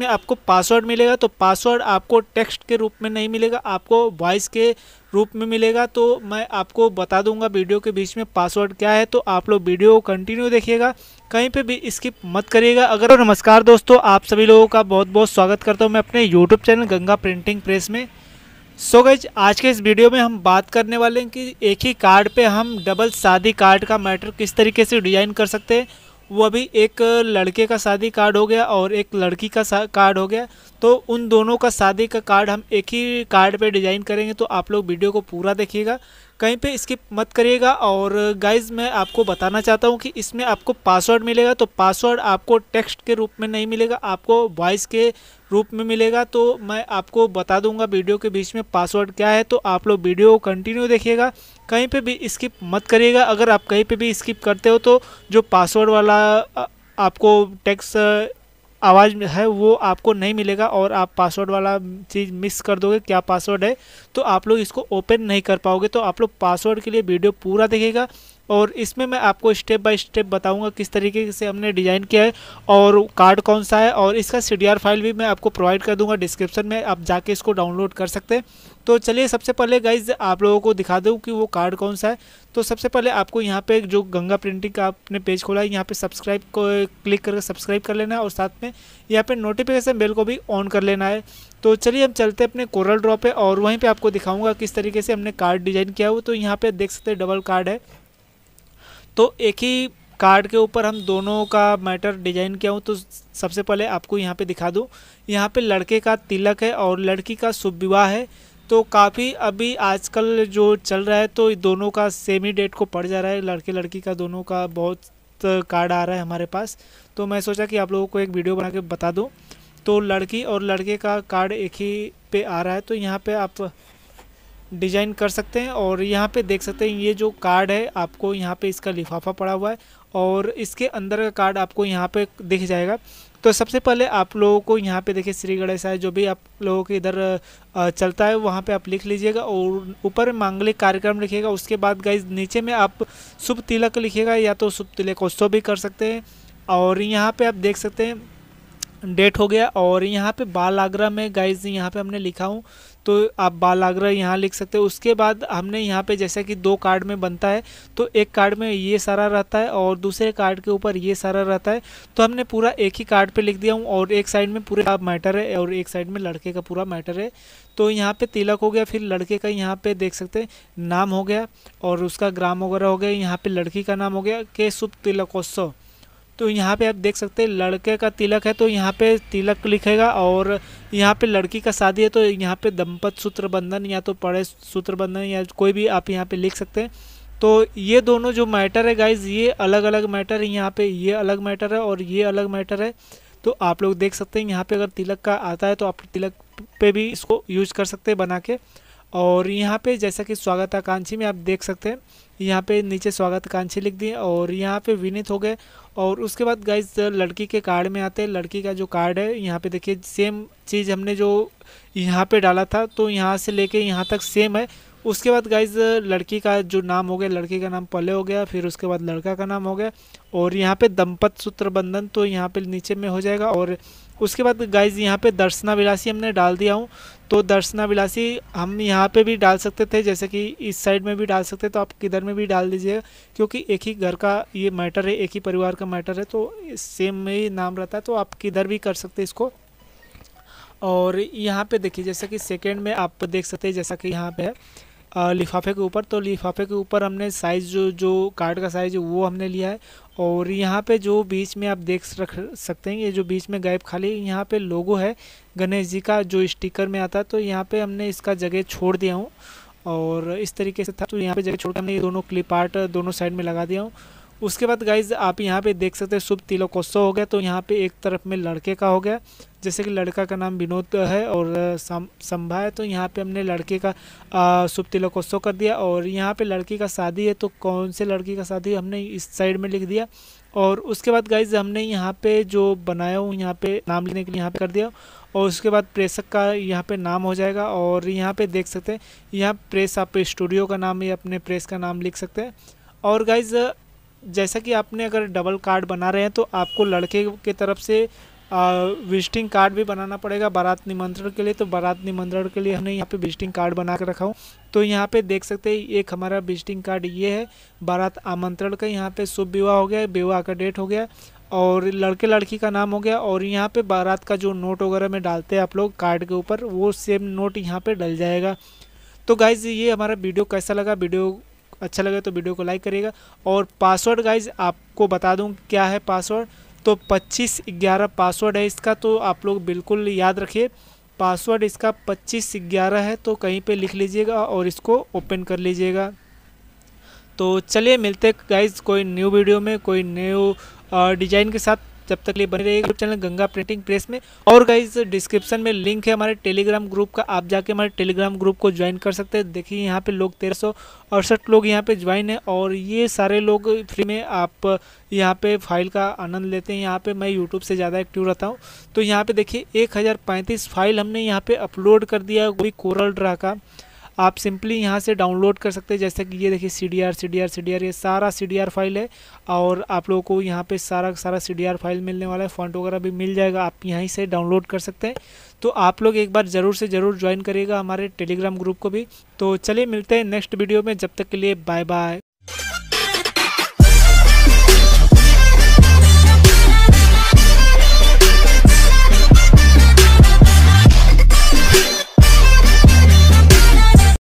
में आपको पासवर्ड मिलेगा तो पासवर्ड आपको टेक्स्ट के रूप में नहीं मिलेगा आपको वॉइस के रूप में मिलेगा तो मैं आपको बता दूंगा वीडियो के बीच में पासवर्ड क्या है तो आप लोग वीडियो कंटिन्यू देखिएगा कहीं पे भी स्किप मत करिएगा अगर नमस्कार दोस्तों आप सभी लोगों का बहुत बहुत स्वागत करता हूँ मैं अपने YouTube channel Ganga printing press में सो so गज आज के इस वीडियो में हम बात करने वाले हैं कि एक ही कार्ड पर हम डबल शादी कार्ड का मैटर किस तरीके से डिज़ाइन कर सकते हैं वो अभी एक लड़के का शादी कार्ड हो गया और एक लड़की का कार्ड हो गया तो उन दोनों का शादी का कार्ड हम एक ही कार्ड पे डिज़ाइन करेंगे तो आप लोग वीडियो को पूरा देखिएगा कहीं पे स्किप मत करिएगा और गाइज मैं आपको बताना चाहता हूँ कि इसमें आपको पासवर्ड मिलेगा तो पासवर्ड आपको टेक्स्ट के रूप में नहीं मिलेगा आपको वॉइस के रूप में मिलेगा तो मैं आपको बता दूंगा वीडियो के बीच में पासवर्ड क्या है तो आप लोग वीडियो कंटिन्यू देखिएगा कहीं पे भी स्किप मत करिएगा अगर आप कहीं पे भी स्किप करते हो तो जो पासवर्ड वाला आपको टेक्स आवाज़ है वो आपको नहीं मिलेगा और आप पासवर्ड वाला चीज़ मिस कर दोगे क्या पासवर्ड है तो आप लोग इसको ओपन नहीं कर पाओगे तो आप लोग पासवर्ड के लिए वीडियो पूरा देखेगा और इसमें मैं आपको स्टेप बाय स्टेप बताऊंगा किस तरीके से हमने डिज़ाइन किया है और कार्ड कौन सा है और इसका सी फाइल भी मैं आपको प्रोवाइड कर दूंगा डिस्क्रिप्शन में आप जाके इसको डाउनलोड कर सकते हैं तो चलिए सबसे पहले गाइज आप लोगों को दिखा दूँ कि वो कार्ड कौन सा है तो सबसे पहले आपको यहाँ पर जो गंगा प्रिंटिंग का आपने पेज खोला है यहाँ पर सब्सक्राइब को क्लिक करके सब्सक्राइब कर लेना है और साथ में यहाँ पर नोटिफिकेशन बेल को भी ऑन कर लेना है तो चलिए हम चलते हैं अपने कोरल ड्रॉ पे और वहीं पे आपको दिखाऊंगा किस तरीके से हमने कार्ड डिज़ाइन किया हो तो यहाँ पे देख सकते हैं डबल कार्ड है तो एक ही कार्ड के ऊपर हम दोनों का मैटर डिजाइन किया हूँ तो सबसे पहले आपको यहाँ पे दिखा दूँ यहाँ पे लड़के का तिलक है और लड़की का शुभ विवाह है तो काफ़ी अभी आजकल जो चल रहा है तो दोनों का सेम ही डेट को पड़ जा रहा है लड़के लड़की का दोनों का बहुत कार्ड आ रहा है हमारे पास तो मैं सोचा कि आप लोगों को एक वीडियो बना के बता दूँ तो लड़की और लड़के का कार्ड एक ही पे आ रहा है तो यहाँ पे आप डिजाइन कर सकते हैं और यहाँ पे देख सकते हैं ये जो कार्ड है आपको यहाँ पे इसका लिफाफा पड़ा हुआ है और इसके अंदर का कार्ड आपको यहाँ पे दिख जाएगा तो सबसे पहले आप लोगों को यहाँ पे देखिए श्री गणेश जो भी आप लोगों के इधर चलता है वहाँ पे आप लिख लीजिएगा और ऊपर मांगलिक कार्यक्रम लिखिएगा उसके बाद गाइज नीचे में आप शुभ तिलक लिखिएगा या तो शुभ तिलक उत्सव भी कर सकते हैं और यहाँ पर आप देख सकते हैं डेट हो गया और यहाँ पे बाल आगरा में गाइज यहाँ पे हमने लिखा हूँ तो आप बाल आगरा यहाँ लिख सकते हैं उसके बाद हमने यहाँ पे जैसा कि दो कार्ड में बनता है तो एक कार्ड में ये सारा रहता है और दूसरे कार्ड के ऊपर ये सारा रहता है तो हमने पूरा एक ही कार्ड पे लिख दिया हूँ और एक साइड में पूरा मैटर है और एक साइड में लड़के का पूरा मैटर है तो यहाँ पर तिलक हो गया फिर लड़के का यहाँ पर देख सकते हैं नाम हो गया और उसका ग्राम वगैरह हो गया यहाँ पर लड़की का नाम हो गया के शुभ तिलकोत्सव तो यहाँ पे आप देख सकते हैं लड़के का तिलक है तो यहाँ पे तिलक लिखेगा और यहाँ पे लड़की का शादी है तो यहाँ पे दंपत सूत्र बंधन या तो पड़े सूत्र बंधन या कोई भी आप यहाँ पे लिख सकते हैं तो ये दोनों जो मैटर है गाइज ये अलग अलग मैटर है यहाँ पे ये अलग मैटर है और ये अलग मैटर है तो आप लोग देख सकते हैं यहाँ पे अगर तिलक का आता है तो आप तिलक पे भी इसको यूज कर सकते हैं बना के और यहाँ पे जैसा कि स्वागत आकांक्षी में आप देख सकते हैं यहाँ पे नीचे स्वागत आकांक्षी लिख दिए और यहाँ पे विनित हो गए और उसके बाद गाइज लड़की के कार्ड में आते हैं लड़की का जो कार्ड है यहाँ पे देखिए सेम चीज़ हमने जो यहाँ पे डाला था तो यहाँ से लेके यहाँ तक सेम है उसके बाद गाइज लड़की का जो नाम हो गया लड़की का नाम पले हो गया फिर उसके बाद लड़का का नाम हो गया और यहाँ पे दंपत सूत्र बंधन तो यहाँ पे नीचे में हो जाएगा और उसके बाद गाइज यहाँ पे दर्शना विलासी हमने डाल दिया हूँ तो दर्शना विलासी हम यहाँ पे भी डाल सकते थे जैसे कि इस साइड में भी डाल सकते तो आप किधर में भी डाल दीजिएगा क्योंकि एक ही घर का ये मैटर है एक ही परिवार का मैटर है तो सेम में ही नाम रहता है तो आप किधर भी कर सकते इसको और यहाँ पे देखिए जैसा कि सेकेंड में आप देख सकते हैं जैसा कि यहाँ पे है लिफाफे के ऊपर तो लिफाफे के ऊपर हमने साइज़ जो जो कार्ड का साइज़ है वो हमने लिया है और यहाँ पे जो बीच में आप देख रख सकते हैं ये जो बीच में गैप खाली यहाँ पे लोगो है गणेश जी का जो स्टिकर में आता है तो यहाँ पे हमने इसका जगह छोड़ दिया हूँ और इस तरीके से था तो यहाँ पे जगह छोड़ कर हमने ये दोनों क्लिप आर्ट दोनों साइड में लगा दिया हूँ उसके बाद गाइज आप यहाँ पे देख सकते हैं शुभ तिलोकोत्सव हो गया तो यहाँ पे एक तरफ में लड़के का हो गया जैसे कि लड़का का नाम विनोद है और संभा है तो यहाँ पे हमने लड़के का शुभ तिलोकोत्सव कर दिया और यहाँ पे लड़की का शादी है तो कौन से लड़की का शादी हमने इस साइड में लिख दिया और उसके बाद गाइज हमने यहाँ पे जो बनाया हूँ यहाँ पे नाम लिखने के लिए यहाँ पे कर दिया और उसके बाद प्रेषक का यहाँ पे नाम हो जाएगा और यहाँ पे देख सकते हैं यहाँ प्रेस आप स्टूडियो का नाम या अपने प्रेस का नाम लिख सकते हैं और गाइज जैसा कि आपने अगर डबल कार्ड बना रहे हैं तो आपको लड़के के तरफ से विजिटिंग कार्ड भी बनाना पड़ेगा बारात निमंत्रण के लिए तो बारात निमंत्रण के लिए हमने यहाँ पे विजिटिंग कार्ड बना कर रखा हूँ तो यहाँ पे देख सकते हैं एक हमारा विजिटिंग कार्ड ये है बारात आमंत्रण का यहाँ पे शुभ विवाह हो गया विवाह का डेट हो गया और लड़के लड़की का नाम हो गया और यहाँ पर बारात का जो नोट वगैरह में डालते हैं आप लोग कार्ड के ऊपर वो सेम नोट यहाँ पर डल जाएगा तो गाइज़ ये हमारा वीडियो कैसा लगा वीडियो अच्छा लगे तो वीडियो को लाइक करिएगा और पासवर्ड गाइज आपको बता दूँ क्या है पासवर्ड तो पच्चीस ग्यारह पासवर्ड है इसका तो आप लोग बिल्कुल याद रखिए पासवर्ड इसका पच्चीस ग्यारह है तो कहीं पे लिख लीजिएगा और इसको ओपन कर लीजिएगा तो चलिए मिलते गाइज कोई न्यू वीडियो में कोई न्यू डिज़ाइन के साथ तब तक लिए बने रहिए चैनल गंगा प्रिंटिंग प्रेस में और गाइज डिस्क्रिप्शन में लिंक है हमारे टेलीग्राम ग्रुप का आप जाके हमारे टेलीग्राम ग्रुप को ज्वाइन कर सकते हैं देखिए यहाँ पे लोग तेरह सौ अड़सठ लोग यहाँ पे ज्वाइन है और ये सारे लोग फ्री में आप यहाँ पे फाइल का आनंद लेते हैं यहाँ पे मैं यूट्यूब से ज़्यादा एक्टिव रहता हूँ तो यहाँ पे देखिए एक फाइल हमने यहाँ पे अपलोड कर दिया है कोरल ड्रा का आप सिंपली यहाँ से डाउनलोड कर सकते हैं जैसे कि ये देखिए C D R C D R C D R ये सारा सी डी आर फाइल है और आप लोगों को यहाँ पे सारा सारा सी डी आर फाइल मिलने वाला है फॉन्ट वगैरह भी मिल जाएगा आप यहीं से डाउनलोड कर सकते हैं तो आप लोग एक बार ज़रूर से ज़रूर ज्वाइन करिएगा हमारे टेलीग्राम ग्रुप को भी तो चलिए मिलते हैं नेक्स्ट वीडियो में जब तक के लिए बाय बाय